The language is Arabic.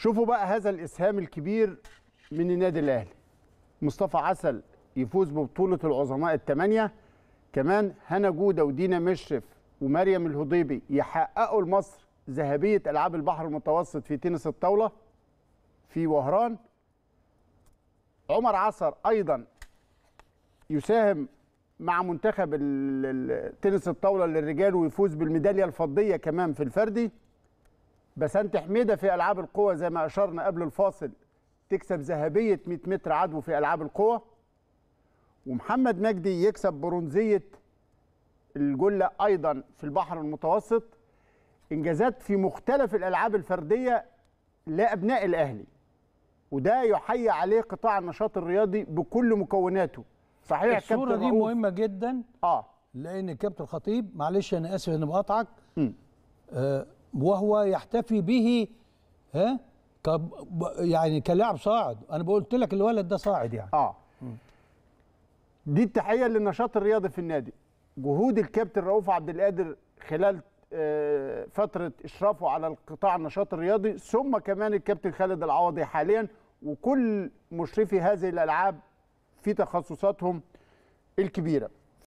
شوفوا بقى هذا الاسهام الكبير من النادي الاهلي مصطفى عسل يفوز ببطوله العظماء الثمانيه كمان هنا جوده ودينا مشرف ومريم الهضيبي يحققوا لمصر ذهبيه العاب البحر المتوسط في تنس الطاوله في وهران عمر عصر ايضا يساهم مع منتخب التنس الطاوله للرجال ويفوز بالميداليه الفضيه كمان في الفردي بسنت حميده في العاب القوى زي ما اشرنا قبل الفاصل تكسب ذهبيه 100 متر عدو في العاب القوى ومحمد مجدي يكسب برونزيه الجله ايضا في البحر المتوسط انجازات في مختلف الالعاب الفرديه لابناء الاهلي وده يحيي عليه قطاع النشاط الرياضي بكل مكوناته صحيح الصوره دي رؤوف. مهمه جدا اه لان كابتن الخطيب معلش انا اسف اني بقاطعك آه وهو يحتفي به ها يعني كلاعب صاعد انا قلت لك الولد ده صاعد يعني اه دي التحيه للنشاط الرياضي في النادي جهود الكابتن رؤوف عبد القادر خلال آه، فتره اشرافه على القطاع النشاط الرياضي ثم كمان الكابتن خالد العوضي حاليا وكل مشرفي هذه الالعاب في تخصصاتهم الكبيره